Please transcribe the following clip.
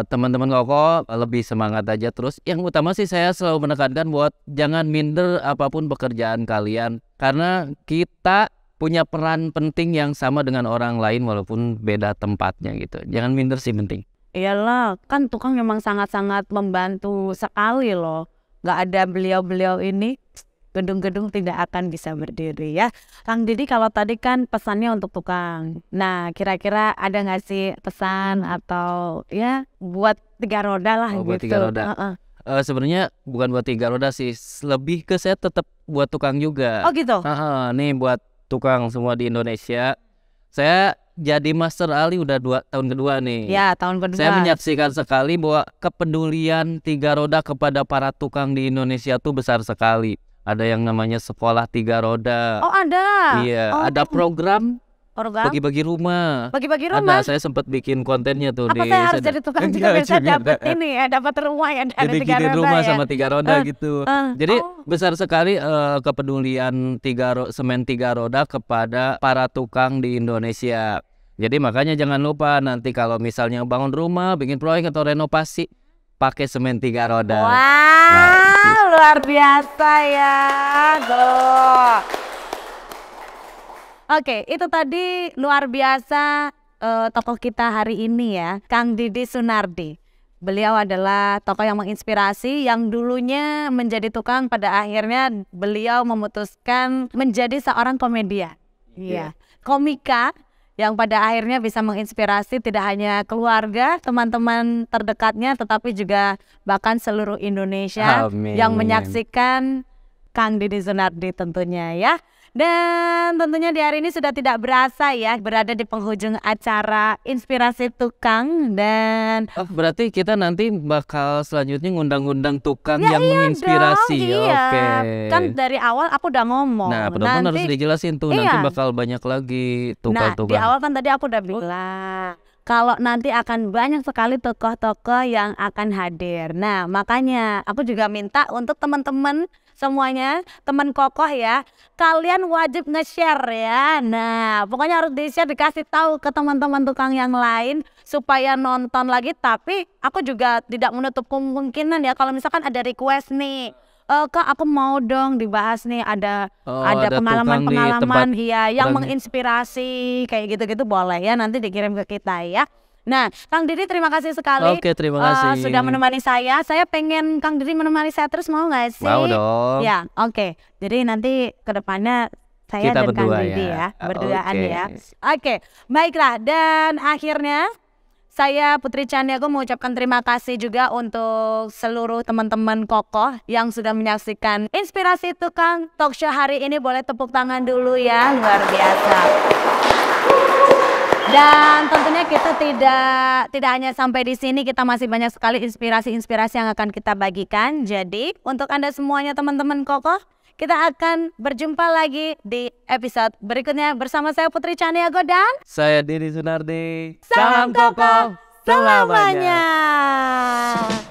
Eh, teman-teman koko lebih semangat aja terus. Yang utama sih saya selalu menekankan buat jangan minder apapun pekerjaan kalian karena kita punya peran penting yang sama dengan orang lain walaupun beda tempatnya gitu. Jangan minder sih penting. Iyalah, kan tukang memang sangat-sangat membantu sekali loh. Gak ada beliau-beliau ini gedung-gedung tidak akan bisa berdiri ya. Kang Didi kalau tadi kan pesannya untuk tukang. Nah kira-kira ada nggak sih pesan hmm. atau ya buat tiga roda lah oh, gitu. Buat tiga roda. Uh -uh. Uh, Sebenarnya bukan buat tiga roda sih, lebih ke saya tetap buat tukang juga. Oh gitu. Uh -huh. nih buat tukang semua di Indonesia. Saya jadi Master ahli udah dua tahun kedua nih. Ya tahun kedua. Saya menyaksikan sekali bahwa kepedulian tiga roda kepada para tukang di Indonesia tuh besar sekali ada yang namanya sekolah tiga roda. Oh ada. Iya, oh, ada program program bagi-bagi rumah. Bagi-bagi rumah. Ada saya sempat bikin kontennya tuh Apa di saya harus jadi tukang juga bisa dapat ini ya, dapat rumah ya dari jadi tiga roda. rumah ya? sama tiga roda uh, gitu. Uh, jadi oh. besar sekali uh, kepedulian tiga ro semen tiga roda kepada para tukang di Indonesia. Jadi makanya jangan lupa nanti kalau misalnya bangun rumah, bikin proyek atau renovasi, pakai semen tiga roda. Wow, nah. luar biasa ya. Oke, Oke, itu tadi luar biasa uh, tokoh kita hari ini ya, Kang Didi Sunardi. Beliau adalah tokoh yang menginspirasi yang dulunya menjadi tukang pada akhirnya beliau memutuskan menjadi seorang komedian. Iya. Yeah. Komika yang pada akhirnya bisa menginspirasi tidak hanya keluarga, teman-teman terdekatnya, tetapi juga bahkan seluruh Indonesia Amin. yang menyaksikan Kang Didi Zunardi tentunya ya. Dan tentunya di hari ini sudah tidak berasa ya berada di penghujung acara Inspirasi Tukang dan oh, berarti kita nanti bakal selanjutnya ngundang-undang tukang ya yang iya menginspirasi ya. Iya. Oke. Kan dari awal aku udah ngomong. Nah, penonton nanti, harus dijelasin tuh iya. nanti bakal banyak lagi tukang-tukang. Nah, di awal kan tadi aku udah bilang kalau nanti akan banyak sekali tokoh-tokoh yang akan hadir. Nah, makanya aku juga minta untuk teman-teman semuanya teman kokoh ya kalian wajib nge-share ya nah pokoknya harus di-share dikasih tahu ke teman-teman tukang yang lain supaya nonton lagi tapi aku juga tidak menutup kemungkinan ya kalau misalkan ada request nih uh, kak aku mau dong dibahas nih ada oh, ada pengalaman-pengalaman pengalaman, iya yang menginspirasi kayak gitu-gitu boleh ya nanti dikirim ke kita ya Nah, Kang Didi terima kasih sekali. Oke, terima eh, kasih. Uh, sudah menemani saya. Saya pengen Kang Didi menemani saya terus mau nggak sih? Mau dong. Ya, oke. Okay. Jadi nanti kedepannya saya Kita dan Kang Didi ya, ya berduaan okay. ya. Oke, okay. baiklah. Dan akhirnya saya Putri Chaniago mengucapkan terima kasih juga untuk seluruh teman-teman kokoh yang sudah menyaksikan inspirasi tukang talk show hari ini. Boleh tepuk tangan dulu ya, luar biasa. Dan tentunya kita tidak tidak hanya sampai di sini, kita masih banyak sekali inspirasi-inspirasi yang akan kita bagikan. Jadi untuk anda semuanya teman-teman kokoh, kita akan berjumpa lagi di episode berikutnya bersama saya Putri Chania dan saya Diri Sunardi. Salam kokoh selamanya. selamanya.